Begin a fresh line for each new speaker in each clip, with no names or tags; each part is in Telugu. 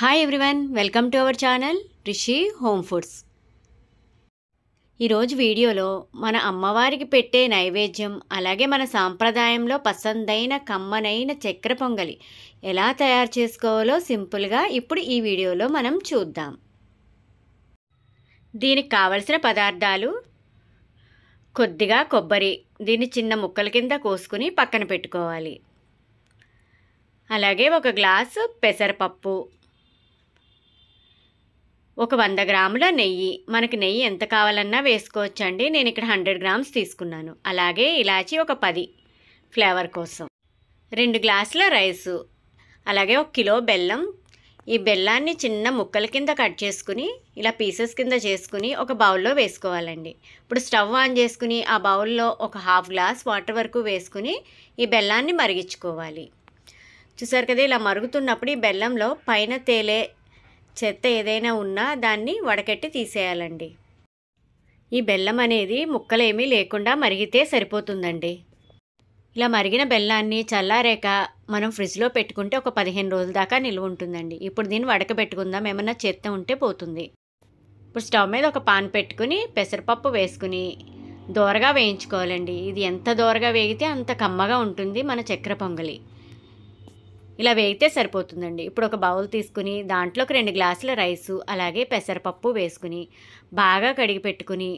hi everyone welcome to our channel Rishi home foods ఈరోజు వీడియోలో మన అమ్మవారికి పెట్టే నైవేద్యం అలాగే మన సాంప్రదాయంలో పసందైన కమ్మనైన చక్కెర పొంగలి ఎలా తయారు చేసుకోవాలో సింపుల్గా ఇప్పుడు ఈ వీడియోలో మనం చూద్దాం దీనికి కావలసిన పదార్థాలు కొద్దిగా కొబ్బరి దీన్ని చిన్న ముక్కల కింద కోసుకుని పక్కన పెట్టుకోవాలి అలాగే ఒక గ్లాసు పెసరపప్పు ఒక వంద గ్రాముల నెయ్యి మనకి నెయ్యి ఎంత కావాలన్నా వేసుకోవచ్చండి నేను ఇక్కడ హండ్రెడ్ గ్రామ్స్ తీసుకున్నాను అలాగే ఇలాచి ఒక పది ఫ్లేవర్ కోసం రెండు గ్లాసుల రైసు అలాగే ఒక కిలో బెల్లం ఈ బెల్లాన్ని చిన్న ముక్కల కింద కట్ చేసుకుని ఇలా పీసెస్ కింద చేసుకుని ఒక బౌల్లో వేసుకోవాలండి ఇప్పుడు స్టవ్ ఆన్ చేసుకుని ఆ బౌల్లో ఒక హాఫ్ గ్లాస్ వాటర్ వరకు వేసుకుని ఈ బెల్లాన్ని మరిగించుకోవాలి చూసారు కదా ఇలా మరుగుతున్నప్పుడు ఈ బెల్లంలో పైన తేలే చెత్త ఏదైనా ఉన్నా దాన్ని వడకట్టి తీసేయాలండి ఈ బెల్లం అనేది ముక్కలేమీ లేకుండా మరిగితే సరిపోతుందండి ఇలా మరిగిన బెల్లాన్ని చల్లారాక మనం ఫ్రిడ్జ్లో పెట్టుకుంటే ఒక పదిహేను రోజుల దాకా నిల్వ ఉంటుందండి ఇప్పుడు దీన్ని వడకబెట్టుకుందాం ఏమన్నా చెత్త ఉంటే పోతుంది ఇప్పుడు స్టవ్ మీద ఒక పాన్ పెట్టుకుని పెసరపప్పు వేసుకుని దోరగా వేయించుకోవాలండి ఇది ఎంత దోరగా వేగితే అంత కమ్మగా ఉంటుంది మన చక్కెర పొంగలి ఇలా వేయితే సరిపోతుందండి ఇప్పుడు ఒక బౌల్ తీసుకుని దాంట్లోకి రెండు గ్లాసుల రైసు అలాగే పెసరపప్పు వేసుకుని బాగా కడిగి పెట్టుకుని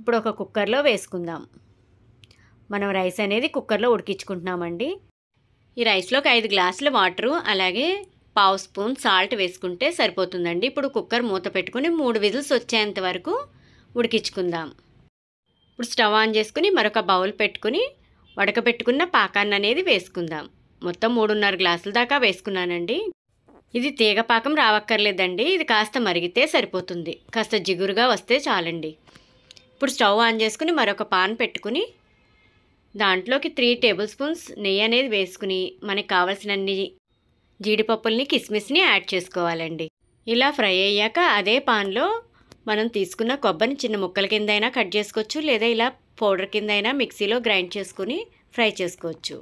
ఇప్పుడు ఒక కుక్కర్లో వేసుకుందాం మనం రైస్ అనేది కుక్కర్లో ఉడికించుకుంటున్నామండి ఈ రైస్లోకి ఐదు గ్లాసుల వాటరు అలాగే పావు స్పూన్ సాల్ట్ వేసుకుంటే సరిపోతుందండి ఇప్పుడు కుక్కర్ మూత పెట్టుకుని మూడు విజిల్స్ వచ్చేంత వరకు ఉడికించుకుందాం ఇప్పుడు స్టవ్ ఆన్ చేసుకుని మరొక బౌల్ పెట్టుకుని వడకబెట్టుకున్న పాకాన్ని అనేది వేసుకుందాం మొత్తం మూడున్నర గ్లాసుల దాకా వేసుకున్నానండి ఇది తీగపాకం రావక్కర్లేదండి ఇది కాస్త మరిగితే సరిపోతుంది కాస్త జిగురుగా వస్తే చాలండి ఇప్పుడు స్టవ్ ఆన్ చేసుకుని మరొక పాన్ పెట్టుకుని దాంట్లోకి త్రీ టేబుల్ స్పూన్స్ నెయ్యి అనేది వేసుకుని మనకి కావలసినన్ని జీడిపప్పుల్ని కిస్మిస్ని యాడ్ చేసుకోవాలండి ఇలా ఫ్రై అయ్యాక అదే పాన్లో మనం తీసుకున్న కొబ్బరిని చిన్న ముక్కల కిందైనా కట్ చేసుకోవచ్చు లేదా ఇలా పౌడర్ కిందైనా మిక్సీలో గ్రైండ్ చేసుకుని ఫ్రై చేసుకోవచ్చు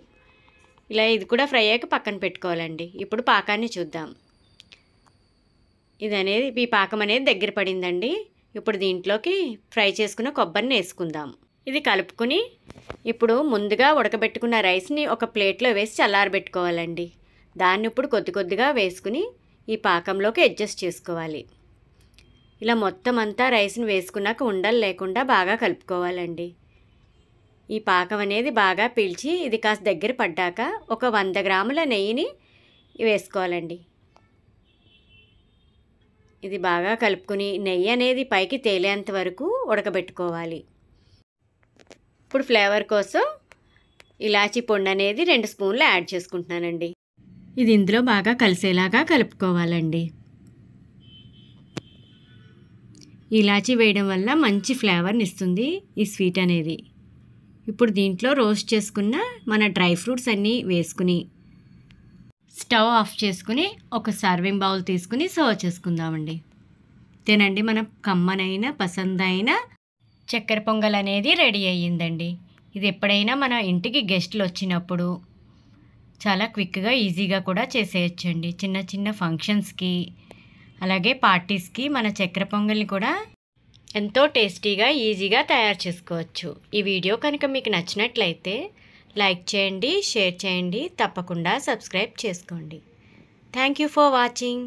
ఇలా ఇది కూడా ఫ్రై అయ్యాక పక్కన పెట్టుకోవాలండి ఇప్పుడు పాకాన్ని చూద్దాం ఇది అనేది ఈ పాకం అనేది దగ్గర పడిందండి ఇప్పుడు దీంట్లోకి ఫ్రై చేసుకున్న కొబ్బరిని వేసుకుందాం ఇది కలుపుకుని ఇప్పుడు ముందుగా ఉడకబెట్టుకున్న రైస్ని ఒక ప్లేట్లో వేసి చల్లారబెట్టుకోవాలండి దాన్ని ఇప్పుడు కొద్ది కొద్దిగా వేసుకుని ఈ పాకంలోకి అడ్జస్ట్ చేసుకోవాలి ఇలా మొత్తం అంతా రైస్ని వేసుకున్నాక ఉండలు లేకుండా బాగా కలుపుకోవాలండి ఈ పాకం అనేది బాగా పీల్చి ఇది కాస్త దగ్గర పడ్డాక ఒక వంద గ్రాముల నెయ్యిని వేసుకోవాలండి ఇది బాగా కలుపుకుని నెయ్యి అనేది పైకి తేలేంత వరకు ఉడకబెట్టుకోవాలి ఇప్పుడు ఫ్లేవర్ కోసం ఇలాచి పొండు అనేది రెండు స్పూన్లు యాడ్ చేసుకుంటున్నానండి ఇది ఇందులో బాగా కలిసేలాగా కలుపుకోవాలండి ఇలాచి వేయడం వల్ల మంచి ఫ్లేవర్ని ఇస్తుంది ఈ స్వీట్ అనేది ఇప్పుడు దీంట్లో రోస్ట్ చేసుకున్న మన డ్రై ఫ్రూట్స్ అన్నీ వేసుకుని స్టవ్ ఆఫ్ చేసుకుని ఒక సర్వింగ్ బౌల్ తీసుకుని సర్వ్ చేసుకుందామండి తినండి మన కమ్మనైన పసందైన చక్కెర పొంగల్ అనేది రెడీ అయ్యిందండి ఇది ఎప్పుడైనా మన ఇంటికి గెస్ట్లు వచ్చినప్పుడు చాలా క్విక్గా ఈజీగా కూడా చేసేయచ్చండి చిన్న చిన్న ఫంక్షన్స్కి అలాగే పార్టీస్కి మన చక్కెర పొంగల్ని కూడా ఎంతో టేస్టీగా ఈజీగా తయారు చేసుకోవచ్చు ఈ వీడియో కనుక మీకు నచ్చినట్లయితే లైక్ చేయండి షేర్ చేయండి తప్పకుండా సబ్స్క్రైబ్ చేసుకోండి థ్యాంక్ యూ ఫర్ వాచింగ్